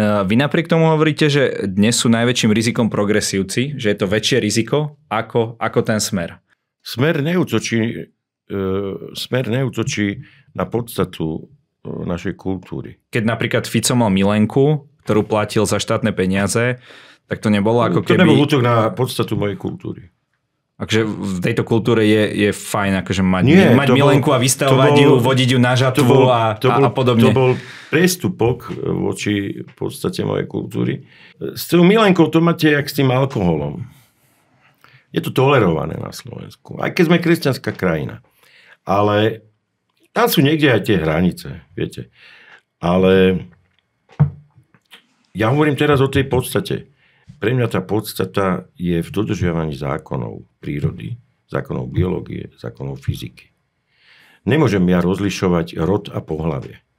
Eh, vy napriek tomu hovoríte, že dnes sú najväčším rizikom progresívci, že je to väčšie riziko ako, ako ten smer. Smer neútočí, e, eh, smer neútočí na podstatu eh, našej kultúry. Keď napríklad Fico mal milenku, ktorú platil za štátne peniaze, tak to nebolo ako to keby... To nebol útok na podstatu mojej kultúry. Akže v tejto kultúre je, je fajn akože mať, Nie, mať milenku bol, a vystavovať bol, ju, vodiť ju na žatvu bol, a, to bol, a podobne. To bol priestupok voči v podstate mojej kultúry. S tou milenkou to máte jak s tým alkoholom. Je to tolerované na Slovensku. Aj keď sme kresťanská krajina. Ale tam sú niekde aj tie hranice, viete. Ale ja hovorím teraz o tej podstate pre mňa tá podstata je v dodržiavaní zákonov prírody, zákonov biológie, zákonov fyziky. Nemôžem ja rozlišovať rod a pohlavie.